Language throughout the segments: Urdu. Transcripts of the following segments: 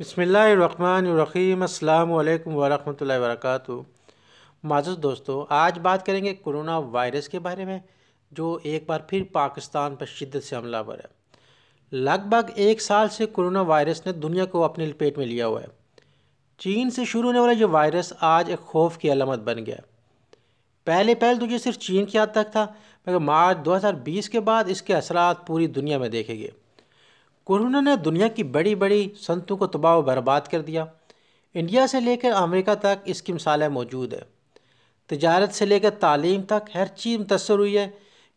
بسم اللہ الرحمن الرحیم السلام علیکم ورحمۃ اللہ وبرکاتہ معزز دوستو آج بات کریں گے کرونا وائرس کے بارے میں جو ایک بار پھر پاکستان پر شدت سے حملہ ور ہے لگ بھگ ایک سال سے کرونا وائرس نے دنیا کو اپنے لپیٹ میں لیا ہوا ہے چین سے شروع ہونے والا یہ وائرس آج ایک خوف کی علامت بن گیا پہلے پہل تو یہ صرف چین کی حد تک تھا مگر مارچ دو ہزار بیس کے بعد اس کے اثرات پوری دنیا میں دیکھے گئے کورونا نے دنیا کی بڑی بڑی سنتوں کو تباہ و برباد کر دیا انڈیا سے لے کر امریکہ تک اس کی مثالیں موجود ہیں تجارت سے لے کر تعلیم تک ہر چیز متاثر ہوئی ہے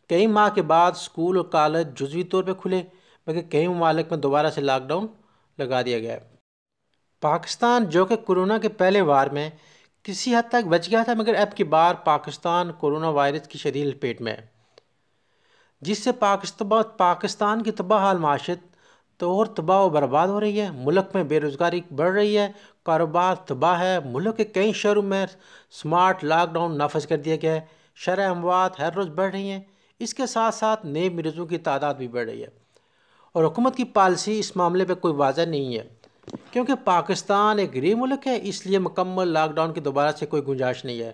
کئی ماہ کے بعد اسکول اور کالج جزوی طور پہ کھلے بلکہ کئی ممالک میں دوبارہ سے لاک ڈاؤن لگا دیا گیا ہے پاکستان جو کہ کورونا کے پہلے وار میں کسی حد تک بچ گیا تھا مگر اب کی بار پاکستان کورونا وائرس کی شدید لپیٹ میں ہے جس سے پاکستان کی تباہ حال معاشرت تو اور تباہ و برباد ہو رہی ہے ملک میں بے روزگاری بڑھ رہی ہے کاروبار تباہ ہے ملک کے کئی شہروں میں سمارٹ لاک ڈاؤن نافذ کر دیا گیا ہے شرح اموات ہر روز بڑھ رہی ہیں اس کے ساتھ ساتھ نئے مریضوں کی تعداد بھی بڑھ رہی ہے اور حکومت کی پالیسی اس معاملے پہ کوئی واضح نہیں ہے کیونکہ پاکستان ایک غریب ملک ہے اس لیے مکمل لاک ڈاؤن کی دوبارہ سے کوئی گنجائش نہیں ہے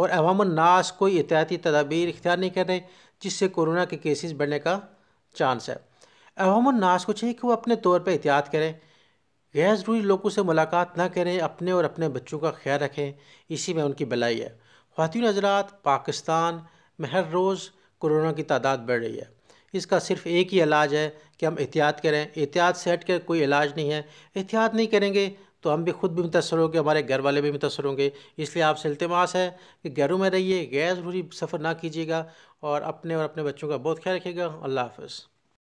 اور عوام الناس کوئی احتیاطی تدابیر اختیار نہیں کر رہے جس سے کورونا کے کیسز بڑھنے کا چانس ہے عوام الناس کو چاہیے کہ وہ اپنے طور پہ احتیاط کریں غیر ضروری لوگوں سے ملاقات نہ کریں اپنے اور اپنے بچوں کا خیال رکھیں اسی میں ان کی بلائی ہے خواتین حضرات پاکستان میں ہر روز کرونا کی تعداد بڑھ رہی ہے اس کا صرف ایک ہی علاج ہے کہ ہم احتیاط کریں احتیاط سے ہٹ کر کوئی علاج نہیں ہے احتیاط نہیں کریں گے تو ہم بھی خود بھی متاثر ہوں گے ہمارے گھر والے بھی متاثر ہوں گے اس لیے آپ سے التماس ہے کہ گھروں میں رہیے غیر ضروری سفر نہ کیجیے گا اور اپنے اور اپنے بچوں کا بہت خیال رکھیے گا اللہ حافظ